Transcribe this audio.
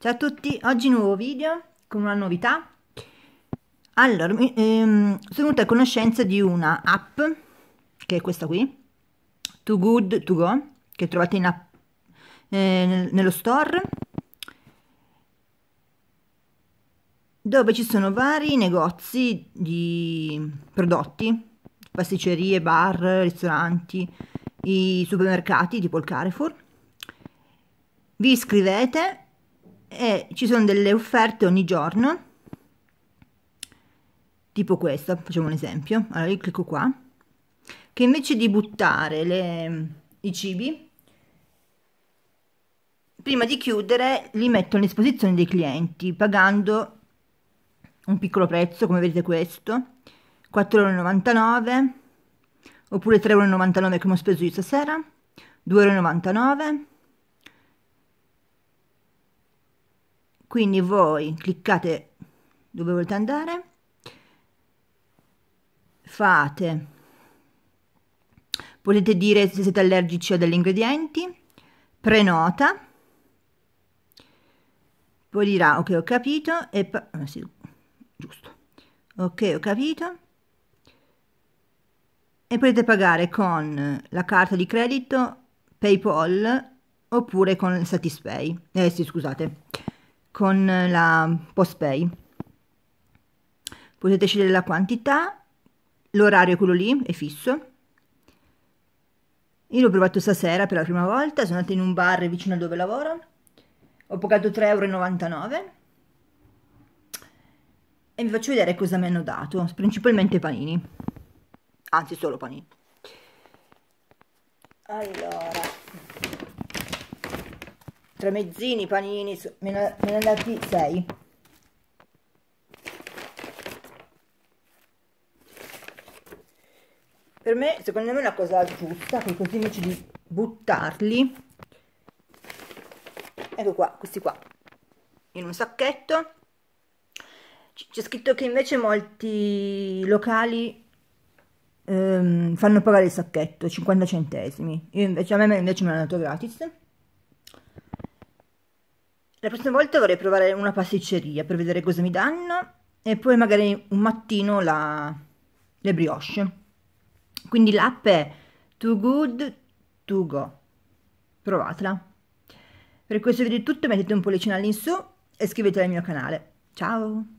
Ciao a tutti, oggi nuovo video con una novità. Allora, ehm, sono venuta a conoscenza di una app, che è questa qui, Too Good To Go, che trovate in app, eh, nello store, dove ci sono vari negozi di prodotti, pasticcerie, bar, ristoranti, i supermercati tipo il Carrefour. Vi iscrivete e ci sono delle offerte ogni giorno tipo questa facciamo un esempio allora io clicco qua che invece di buttare le, i cibi prima di chiudere li metto a disposizione dei clienti pagando un piccolo prezzo come vedete questo 4,99 oppure 3,99 come ho speso io stasera 2,99 quindi voi cliccate dove volete andare fate potete dire se siete allergici a degli ingredienti prenota poi dirà ok ho capito e ah, sì, giusto ok ho capito e potete pagare con la carta di credito paypal oppure con Satispay eh sì scusate con la postpay. Potete scegliere la quantità, l'orario è quello lì, è fisso. Io l'ho provato stasera per la prima volta, sono andata in un bar vicino a dove lavoro, ho pagato 3,99 euro e vi faccio vedere cosa mi hanno dato, principalmente panini, anzi solo panini. Allora, tramezzini, panini, me ne, me ne andati 6. Per me, secondo me è una cosa giusta, che così invece di buttarli, ecco qua, questi qua, in un sacchetto. C'è scritto che invece molti locali ehm, fanno pagare il sacchetto, 50 centesimi. Io invece, a me invece me l'hanno dato gratis. La prossima volta vorrei provare una pasticceria per vedere cosa mi danno e poi magari un mattino la, le brioche. Quindi l'app è Too Good To Go. Provatela. Per questo video è tutto, mettete un pollicino all'insù e iscrivetevi al mio canale. Ciao!